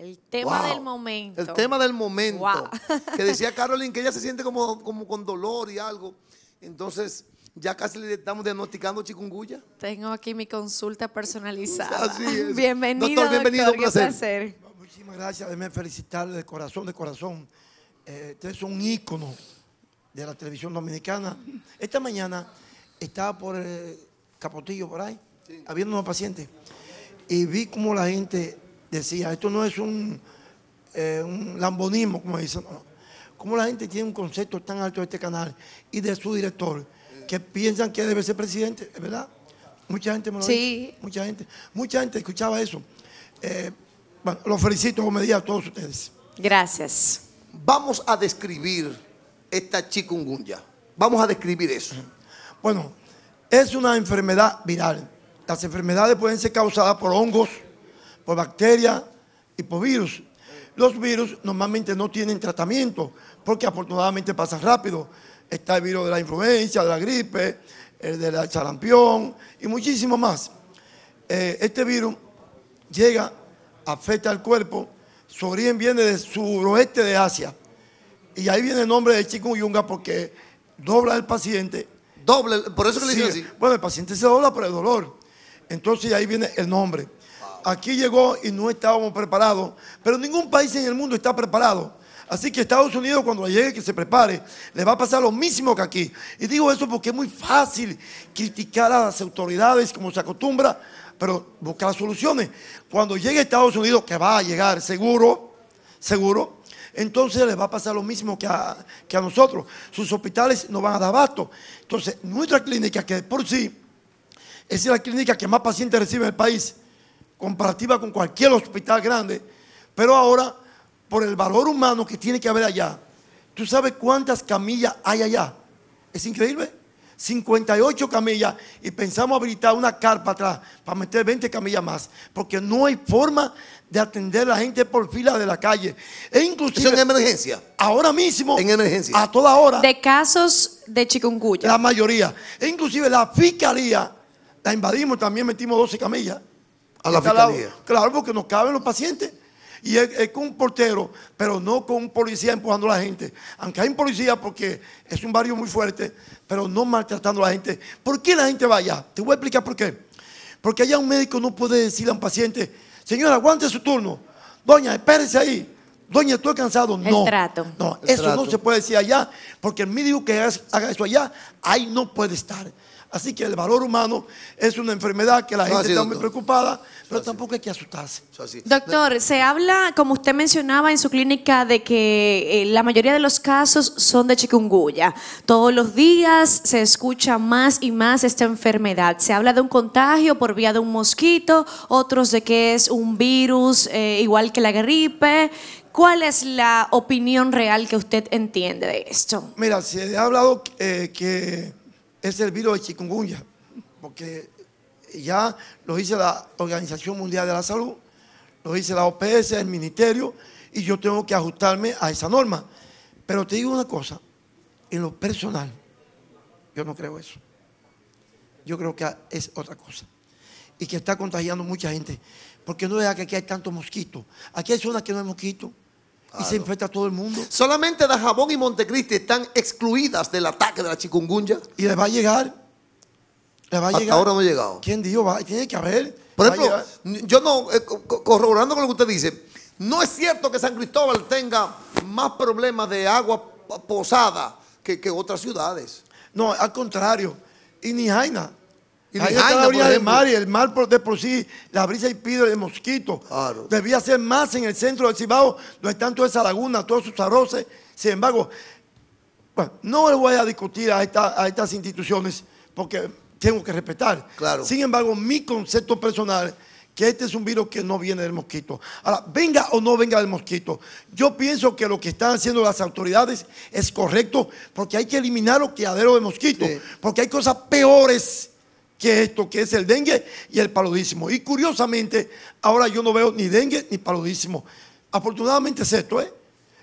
El tema del momento. El tema del momento. Que decía Carolyn que ella se siente como, como con dolor y algo. Entonces, ya casi le estamos diagnosticando chikungunya. Tengo aquí mi consulta personalizada. Bienvenido, doctor, bienvenido, placer. Muchísimas gracias, déjeme felicitarle de corazón, de corazón. ustedes eh, son un ícono de la televisión dominicana. Esta mañana estaba por el eh, Capotillo, por ahí, habiendo una paciente, y vi como la gente decía, esto no es un, eh, un lambonismo, como dicen. ¿Cómo la gente tiene un concepto tan alto de este canal y de su director que piensan que debe ser presidente? ¿Es verdad? Mucha gente me lo sí. Mucha gente. Mucha gente escuchaba eso. Eh, bueno, los felicito, como a todos ustedes. Gracias. Vamos a describir esta chikungunya. Vamos a describir eso. Bueno, es una enfermedad viral. Las enfermedades pueden ser causadas por hongos, por bacteria y por virus. Los virus normalmente no tienen tratamiento porque afortunadamente pasa rápido. Está el virus de la influenza, de la gripe, el de la charampión y muchísimo más. Eh, este virus llega, afecta al cuerpo. Su origen viene del suroeste de Asia. Y ahí viene el nombre de chikungunya porque dobla el paciente. Doble, por eso que le dicen así. Bueno, el paciente se dobla por el dolor. Entonces ahí viene el nombre aquí llegó y no estábamos preparados, pero ningún país en el mundo está preparado. Así que Estados Unidos cuando llegue que se prepare, le va a pasar lo mismo que aquí. Y digo eso porque es muy fácil criticar a las autoridades como se acostumbra, pero buscar soluciones. Cuando llegue Estados Unidos, que va a llegar seguro, seguro, entonces les va a pasar lo mismo que a, que a nosotros. Sus hospitales no van a dar abasto. Entonces, nuestra clínica, que por sí es la clínica que más pacientes recibe en el país, comparativa con cualquier hospital grande, pero ahora por el valor humano que tiene que haber allá, ¿tú sabes cuántas camillas hay allá? Es increíble. 58 camillas y pensamos habilitar una carpa atrás para meter 20 camillas más, porque no hay forma de atender a la gente por fila de la calle. E en emergencia. Ahora mismo. En emergencia. A toda hora. De casos de chikungunya. La mayoría. E inclusive la fiscalía la invadimos, también metimos 12 camillas a la fiscalía. Claro, porque nos caben los pacientes. Y es, con un portero, pero no con un policía empujando a la gente. Aunque hay un policía porque es un barrio muy fuerte, pero no maltratando a la gente. ¿Por qué la gente va allá? Te voy a explicar por qué. Porque allá un médico no puede decirle a un paciente, señora, aguante su turno. Doña, espérese ahí. Doña, estoy cansado. No. No, eso no se puede decir allá, porque el médico que haga eso allá, ahí no puede estar. Así que el valor humano es una enfermedad que la gente está muy preocupada, pero tampoco hay que asustarse. Doctor, se habla, como usted mencionaba en su clínica, de que eh, la mayoría de los casos son de chikungunya. Todos los días se escucha más y más esta enfermedad. Se habla de un contagio por vía de un mosquito, otros de que es un virus eh, igual que la gripe. ¿Cuál es la opinión real que usted entiende de esto? Mira, se ha hablado eh, que es el virus de chikungunya, porque ya lo dice la Organización Mundial de la Salud, lo dice la OPS, el Ministerio, y yo tengo que ajustarme a esa norma. Pero te digo una cosa, en lo personal, yo no creo eso. Yo creo que es otra cosa. Y que está contagiando mucha gente. Porque no vea que aquí hay tantos mosquitos. Aquí hay zonas que no hay mosquitos. Y se infecta a todo el mundo. Solamente Dajabón y Montecristi están excluidas del ataque de la chikungunya. Y le va a llegar. Le va a Hasta llegar. ahora no ha llegado. ¿Quién dijo? Tiene que haber. Por ejemplo, yo no, eh, corroborando con lo que usted dice, no es cierto que San Cristóbal tenga más problemas de agua posada que, que otras ciudades. No, al contrario. Y ni Jaina, y la orilla del mar y el mar por, de por sí, la brisa y pido de mosquito. Debía ser más en el centro del Cibao, donde están todas esa lagunas todos sus arroces. Sin embargo, no le voy a discutir a, estas instituciones porque tengo que respetar. Sin embargo, mi concepto personal que este es un virus que no viene del mosquito. Ahora, venga o no venga del mosquito, yo pienso que lo que están haciendo las autoridades es correcto porque hay que eliminar los criaderos de mosquito porque hay cosas peores qué esto, que es el dengue y el paludismo. Y curiosamente, ahora yo no veo ni dengue ni paludismo. Afortunadamente es esto, ¿eh?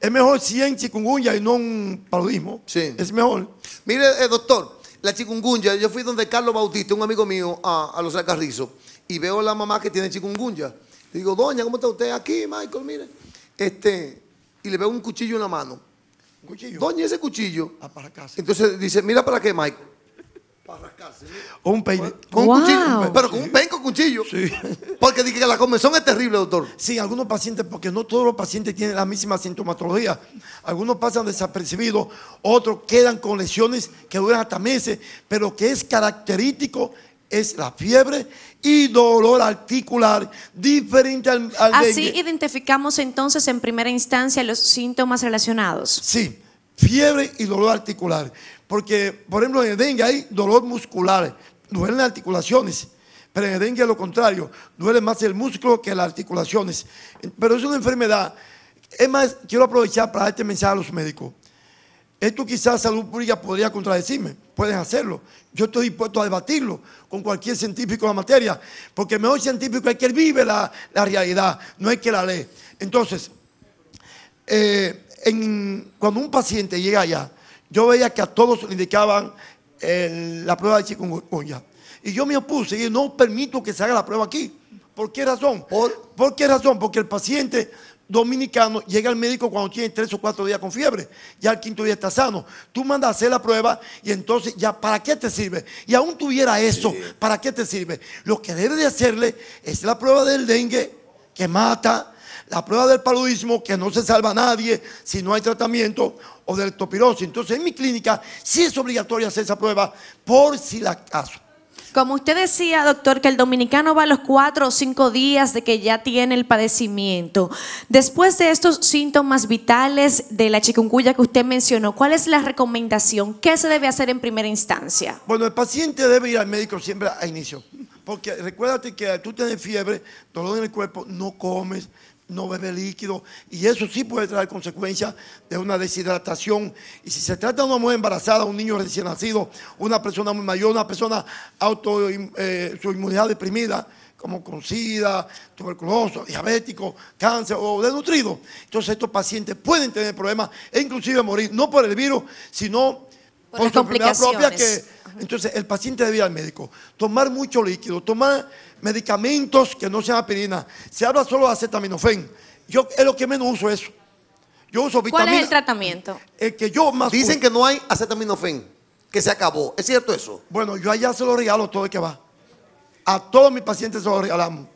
Es mejor si 100 chikungunya y no un paludismo. Sí. Es mejor. Mire, eh, doctor, la chikungunya, yo fui donde Carlos Bautista, un amigo mío, a, los sacarrizos, y veo a la mamá que tiene chikungunya. Le digo, doña, ¿cómo está usted? Aquí, Michael, mire. Este, y le veo un cuchillo en la mano. ¿Un cuchillo? Doña, ese cuchillo. Ah, para casa. Entonces dice, mira para qué, Michael para ¿eh? Un peine. Con un cuchillo. Pero con un peine con cuchillo. Sí. Porque dije que la convención es terrible, doctor. Sí, algunos pacientes, porque no todos los pacientes tienen la misma sintomatología. Algunos pasan desapercibidos, otros quedan con lesiones que duran hasta meses. Pero que es característico es la fiebre y dolor articular diferente al, Así identificamos entonces en primera instancia los síntomas relacionados. Sí fiebre y dolor articular. Porque, por ejemplo, en el dengue hay dolor muscular, duelen las articulaciones. Pero en el dengue, lo contrario, duele más el músculo que las articulaciones. Pero es una enfermedad. Es más, quiero aprovechar para dar este mensaje a los médicos. Esto quizás salud pública podría contradecirme, pueden hacerlo. Yo estoy dispuesto a debatirlo con cualquier científico de la materia, porque el mejor científico es que vive la, realidad, no es que la lee. Entonces, eh, cuando un paciente llega allá, yo veía que a todos le indicaban la prueba de chikungunya. Y yo me opuse y no permito que se haga la prueba aquí. ¿Por qué razón? ¿Por? ¿Por, qué razón? Porque el paciente dominicano llega al médico cuando tiene tres o cuatro días con fiebre. Ya el quinto día está sano. Tú mandas a hacer la prueba y entonces ya, ¿para qué te sirve? Y aún tuviera eso, ¿para qué te sirve? Lo que debe de hacerle es la prueba del dengue que mata la prueba del paludismo, que no se salva a nadie si no hay tratamiento, o del topirosis. Entonces, en mi clínica sí es obligatorio hacer esa prueba por si la caso. Como usted decía, doctor, que el dominicano va a los cuatro o cinco días de que ya tiene el padecimiento. Después de estos síntomas vitales de la chikungunya que usted mencionó, ¿cuál es la recomendación? ¿Qué se debe hacer en primera instancia? Bueno, el paciente debe ir al médico siempre a inicio. Porque recuérdate que tú tienes fiebre, dolor en el cuerpo, no comes, no bebe líquido y eso sí puede traer consecuencias de una deshidratación. Y si se trata de una mujer embarazada, un niño recién nacido, una persona muy mayor, una persona auto, eh, su inmunidad deprimida, como con sida, tuberculoso, diabético, cáncer o desnutrido. Entonces estos pacientes pueden tener problemas e inclusive morir, no por el virus, sino entonces el paciente debe ir al médico. Tomar mucho líquido, tomar medicamentos que no sean aspirina. Se habla solo de acetaminofén. Yo es lo que menos uso eso. Yo uso vitamina. ¿Cuál es el tratamiento? El que yo más Dicen que no hay acetaminofén, que se acabó. ¿Es cierto eso? Bueno, yo allá se lo regalo todo el que va. A todos mis pacientes se lo regalamos.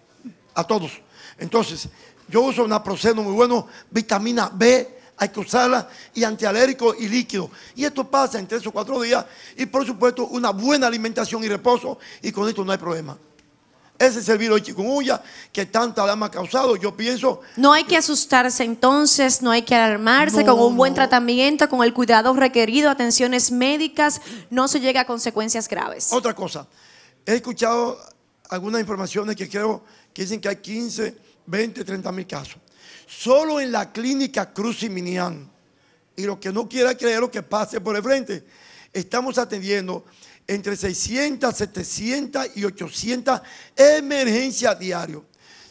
A todos. Entonces, yo uso una proceno muy bueno, vitamina B, hay que usarla y antialérgico y líquido. Y esto pasa en tres o cuatro días y por supuesto una buena alimentación y reposo y con esto no hay problema. Ese es el virus de chikungunya que tanta alarma ha causado, yo pienso. No hay que asustarse entonces, no hay que alarmarse con un buen tratamiento, con el cuidado requerido, atenciones médicas, no se llega a consecuencias graves. Otra cosa, he escuchado algunas informaciones que creo que dicen que hay 15, 20, 30 mil casos solo en la clínica Cruz y Minian. Y lo que no quiera creer lo que pase por el frente, estamos atendiendo entre 600, 700 y 800 emergencias diarias.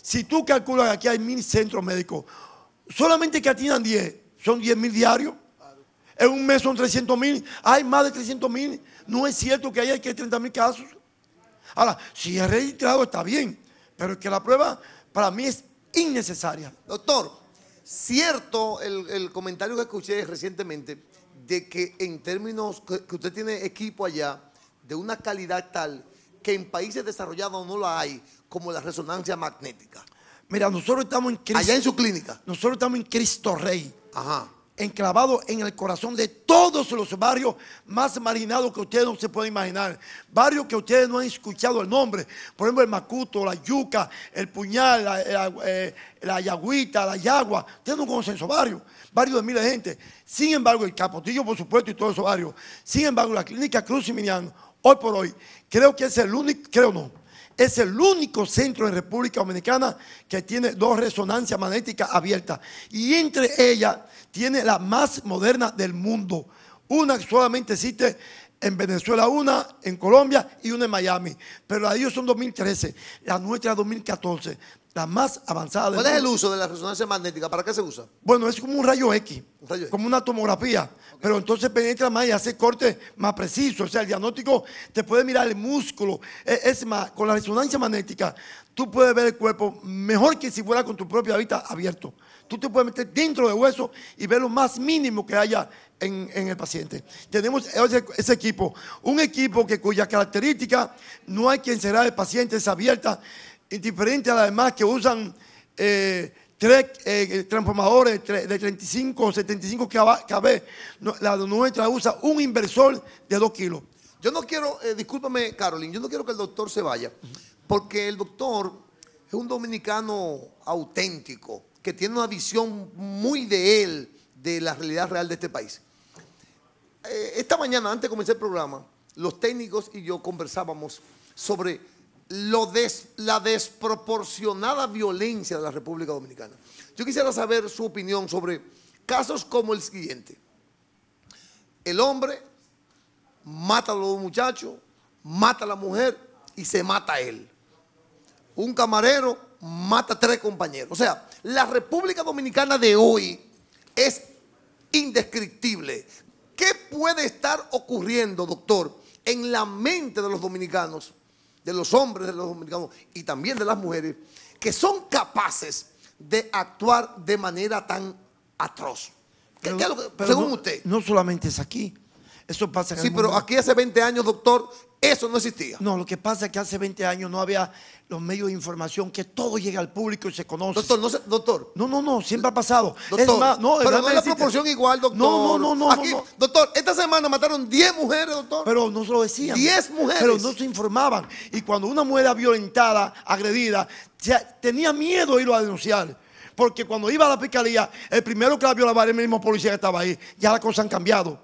Si tú calculas que aquí hay mil centros médicos, solamente que atiendan 10, son 10 mil diarios. En un mes son 300 mil, hay más de 300 mil. No es cierto que hay que 30 mil casos. Ahora, si es registrado está bien, pero es que la prueba para mí es innecesaria. Doctor, cierto el, comentario que escuché recientemente de que en términos que usted tiene equipo allá de una calidad tal que en países desarrollados no la hay, como la resonancia magnética. Mira, nosotros estamos en Cristo, Allá en su clínica. Nosotros estamos en Cristo Rey. Ajá enclavado en el corazón de todos los barrios más marinados que ustedes no se pueden imaginar. Barrios que ustedes no han escuchado el nombre. Por ejemplo, el Macuto, la Yuca, el Puñal, eh, eh, la, Yagüita, la Yagua. Ustedes no conocen esos barrios. Barrios de miles de gente. Sin embargo, el Capotillo, por supuesto, y todos esos barrios. Sin embargo, la clínica Cruz y hoy por hoy, creo que es el único, creo no, es el único centro en República Dominicana que tiene dos resonancias magnéticas abiertas. Y entre ellas tiene la más moderna del mundo. Una solamente existe en Venezuela, una en Colombia y una en Miami. Pero la ellos son 2013, la nuestra 2014 la más avanzada. ¿Cuál es el uso de la resonancia magnética? ¿Para qué se usa? Bueno, es como un rayo X, como una tomografía, pero entonces penetra más y hace corte más preciso. O sea, el diagnóstico te puede mirar el músculo. E-, es más, con la resonancia magnética tú puedes ver el cuerpo mejor que si fuera con tu propia vista abierto. Tú te puedes meter dentro del hueso y ver lo más mínimo que haya en, el paciente. Tenemos ese, equipo, un equipo que cuya característica no hay quien encerrar el paciente, es abierta. Indiferente a las demás que usan eh, tres eh, eh, transformadores de 35 o 75 kb. La nuestra usa un inversor de 2 kilos. Yo no quiero, discúlpame, Caroline, yo no quiero que el doctor se vaya, porque el doctor es un dominicano auténtico, que tiene una visión muy de él, de la realidad real de este país. esta mañana, antes de comenzar el programa, los técnicos y yo conversábamos sobre la desproporcionada violencia de la República Dominicana. Yo quisiera saber su opinión sobre casos como el siguiente. El hombre mata a los muchachos, mata a la mujer y se mata a él. Un camarero mata a tres compañeros. O sea, la República Dominicana de hoy es indescriptible. ¿Qué puede estar ocurriendo, doctor, en la mente de los dominicanos de los hombres, de los dominicanos y también de las mujeres, que son capaces de actuar de manera tan atroz. según usted. No solamente es aquí. Eso pasa en Sí, pero aquí hace 20 años, doctor, eso no existía. No, lo que pasa es que hace 20 años no había los medios de información que todo llega al público y se conoce. Doctor, no, doctor. No, no, no, siempre ha pasado. Doctor, no, pero no es la proporción igual, doctor. No, no, no, no, Doctor, esta semana mataron 10 mujeres, doctor. Pero no se lo decían. 10 mujeres. Pero no se informaban. Y cuando una mujer era violentada, agredida, tenía miedo irlo a denunciar. Porque cuando iba a la fiscalía, el primero que la violaba era el mismo policía que estaba ahí. Ya las cosas han cambiado.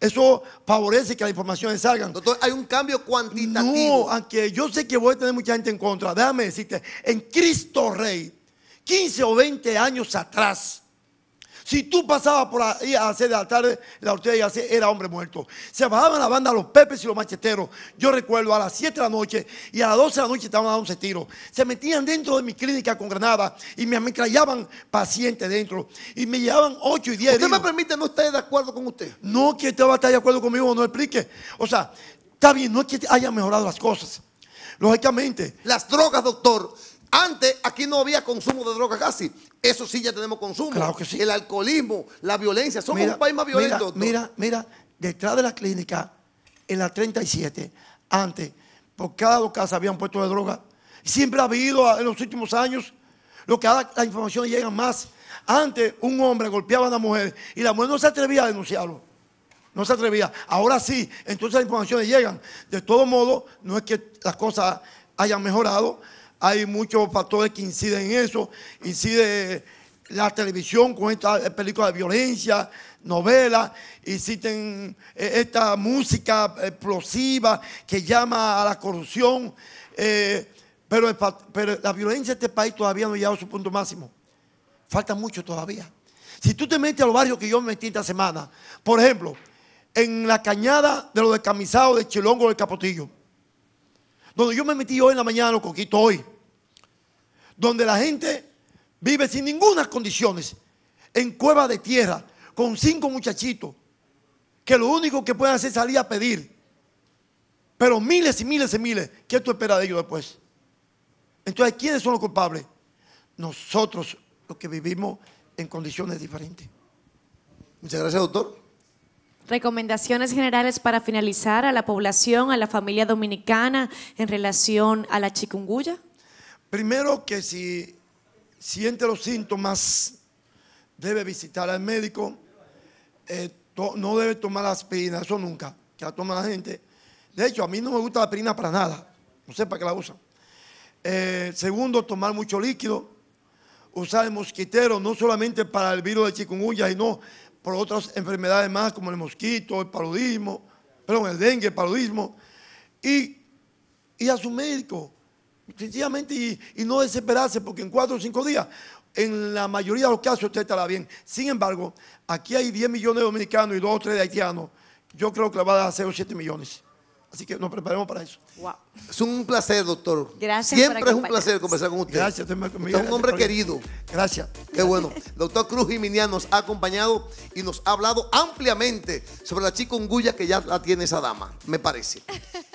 Eso favorece que las informaciones salgan. hay un cambio cuantitativo. No, aunque yo sé que voy a tener mucha gente en contra, déjame decirte, en Cristo Rey, 15 o 20 años atrás, si tú pasabas por ahí a de la tarde, la Ortega ya era hombre muerto. Se bajaban la banda los pepes y los macheteros. Yo recuerdo a las 7 de la noche y a las 12 de la noche estaban dando 11 tiros. Se metían dentro de mi clínica con granada y me ametrallaban pacientes dentro. Y me llevaban 8 y 10 ¿Usted me permite no estar de acuerdo con usted? No, que usted va a estar de acuerdo conmigo, no explique. O sea, está bien, no es que haya mejorado las cosas. Lógicamente. Las drogas, doctor, antes aquí no había consumo de drogas casi. Eso sí ya tenemos consumo. Claro que sí. El alcoholismo, la violencia. Somos un país más violento. Mira, mira, detrás de la clínica, en la 37, antes, por cada dos casas un puesto de droga. Siempre ha habido ah, en los últimos años, lo que la información llega más. Antes un hombre golpeaba a una mujer y la mujer no se atrevía a denunciarlo. No se atrevía. Ahora sí, entonces las informaciones llegan. De todo modo, no es que las cosas hayan mejorado hay muchos factores que inciden en eso. Incide la televisión con esta película de violencia, novelas, Inciden eh, esta música explosiva que llama a la corrupción, eh, pero, pero, la violencia de este país todavía no ha llegado a su punto máximo. Falta mucho todavía. Si tú te metes a los barrios que yo me metí esta semana, por ejemplo, en la cañada de los descamisados de Chilongo del Capotillo, donde yo me metí hoy en la mañana, lo coquito hoy, donde la gente vive sin ninguna condiciones, en cueva de tierra, con cinco muchachitos, que lo único que pueden hacer es salir a pedir. Pero miles y miles y miles, ¿qué tú esperas de ellos después? Entonces, ¿quiénes son los culpables? Nosotros, los que vivimos en condiciones diferentes. Muchas gracias, doctor. Recomendaciones generales para finalizar a la población, a la familia dominicana en relación a la chikungunya. Primero que si siente los síntomas, debe visitar al médico. Eh, no debe tomar aspirina, eso nunca, que la toma la gente. De hecho, a mí no me gusta la aspirina para nada. No sé para qué la usan. Eh, segundo, tomar mucho líquido. Usar el mosquitero, no solamente para el virus de chikungunya, sino por otras enfermedades más, como el mosquito, el paludismo, perdón, el dengue, el paludismo. Y, y a su médico Sencillamente y, no desesperarse porque en cuatro o cinco días, en la mayoría de los casos usted estará bien. Sin embargo, aquí hay 10 millones de dominicanos y dos o tres de haitianos. Yo creo que va a dar 0 o 7 millones. Así que nos preparemos para eso. Es un placer, doctor. Gracias. Siempre es un placer conversar con usted. Gracias, usted, es un hombre querido. Gracias. Qué bueno. Doctor Cruz Jiménez nos ha acompañado y nos ha hablado ampliamente sobre la chica Unguya que ya la tiene esa dama, me parece.